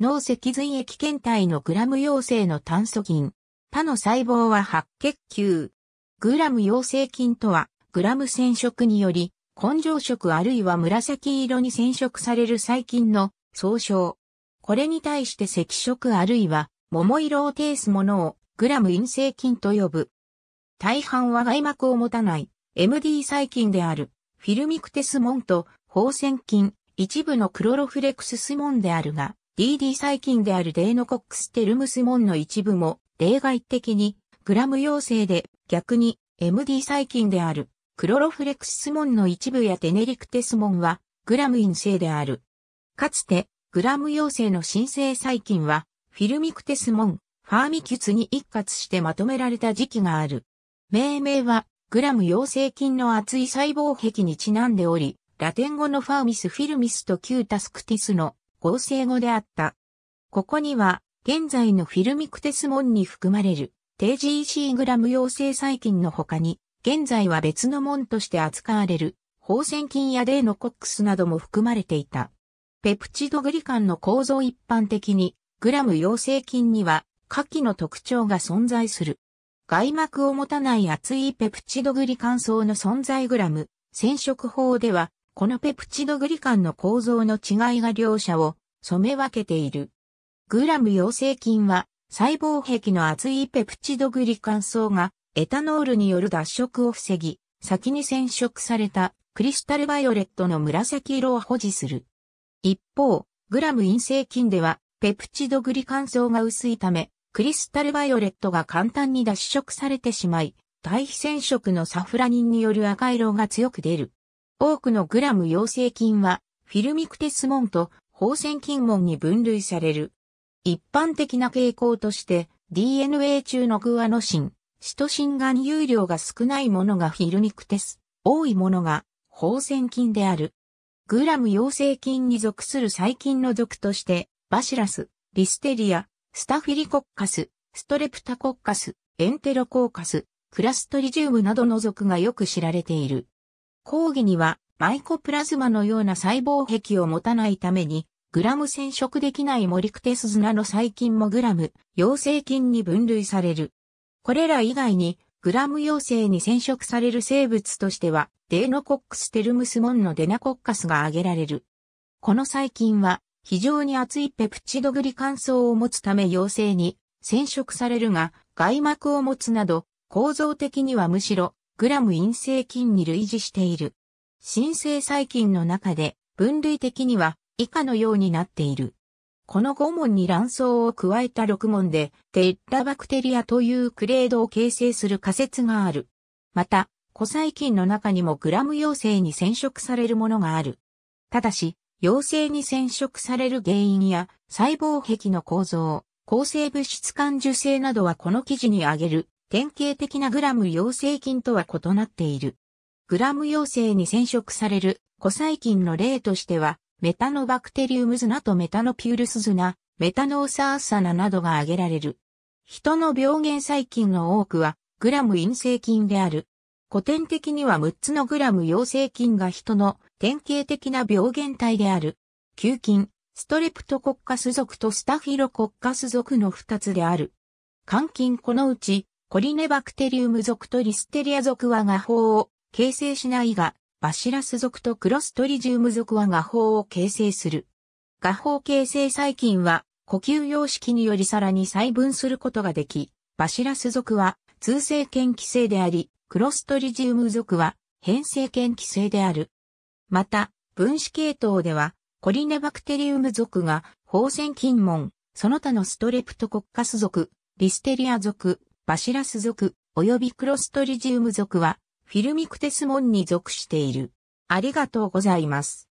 脳脊髄液検体のグラム陽性の炭素菌。他の細胞は白血球。グラム陽性菌とは、グラム染色により、根性色あるいは紫色に染色される細菌の総称。これに対して赤色あるいは桃色を呈すものをグラム陰性菌と呼ぶ。大半は外膜を持たない MD 細菌であるフィルミクテスモンと放線菌、一部のクロロフレクススモンであるが、DD 細菌であるデーノコックステルムスモンの一部も例外的にグラム陽性で逆に MD 細菌であるクロロフレクシスンの一部やテネリクテスモンはグラム陰性である。かつてグラム陽性の新生細菌はフィルミクテスモン、ファーミキュツに一括してまとめられた時期がある。命名はグラム陽性菌の厚い細胞壁にちなんでおり、ラテン語のファーミスフィルミスとキュータスクティスの合成語であった。ここには、現在のフィルミクテス門に含まれる、低 GC グラム陽性細菌の他に、現在は別の門として扱われる、放線菌やデーノコックスなども含まれていた。ペプチドグリカンの構造一般的に、グラム陽性菌には、下記の特徴が存在する。外膜を持たない厚いペプチドグリカン層の存在グラム、染色法では、このペプチドグリカンの構造の違いが両者を染め分けている。グラム陽性菌は細胞壁の厚いペプチドグリカン層がエタノールによる脱色を防ぎ、先に染色されたクリスタルバイオレットの紫色を保持する。一方、グラム陰性菌ではペプチドグリカン層が薄いため、クリスタルバイオレットが簡単に脱色されてしまい、対比染色のサフラニンによる赤色が強く出る。多くのグラム陽性菌は、フィルミクテス門と放線菌門に分類される。一般的な傾向として、DNA 中のグアノシン、シトシン含有量が少ないものがフィルミクテス、多いものが放線菌である。グラム陽性菌に属する細菌の属として、バシラス、リステリア、スタフィリコッカス、ストレプタコッカス、エンテロコーカス、クラストリジウムなどの属がよく知られている。抗議にはマイコプラズマのような細胞壁を持たないために、グラム染色できないモリクテスナの細菌もグラム、陽性菌に分類される。これら以外に、グラム陽性に染色される生物としては、デーノコックステルムスモンのデナコッカスが挙げられる。この細菌は、非常に厚いペプチドグリ乾燥を持つため陽性に染色されるが、外膜を持つなど、構造的にはむしろグラム陰性菌に類似している。新生細菌の中で分類的には以下のようになっている。この5問に卵巣を加えた6問でテッラバクテリアというクレードを形成する仮説がある。また、古細菌の中にもグラム陽性に染色されるものがある。ただし、陽性に染色される原因や細胞壁の構造、抗生物質感受性などはこの記事に挙げる典型的なグラム陽性菌とは異なっている。グラム陽性に染色される古細菌の例としては、メタノバクテリウムズナとメタノピュールスズナ、メタノーサーサナなどが挙げられる。人の病原細菌の多くは、グラム陰性菌である。古典的には6つのグラム陽性菌が人の典型的な病原体である。球菌、ストレプトコッカス属とスタフィロコッカス属の2つである。肝菌このうち、コリネバクテリウム属とリステリア属は画法を形成しないが、バシラス属とクロストリジウム属は画法を形成する。画法形成細菌は呼吸様式によりさらに細分することができ、バシラス属は通性圏規制であり、クロストリジウム属は変性圏規制である。また、分子系統では、コリネバクテリウム属が、放線菌門、その他のストレプトコッカス属、リステリア属、バシラス属、及びクロストリジウム属は、フィルミクテスモンに属している。ありがとうございます。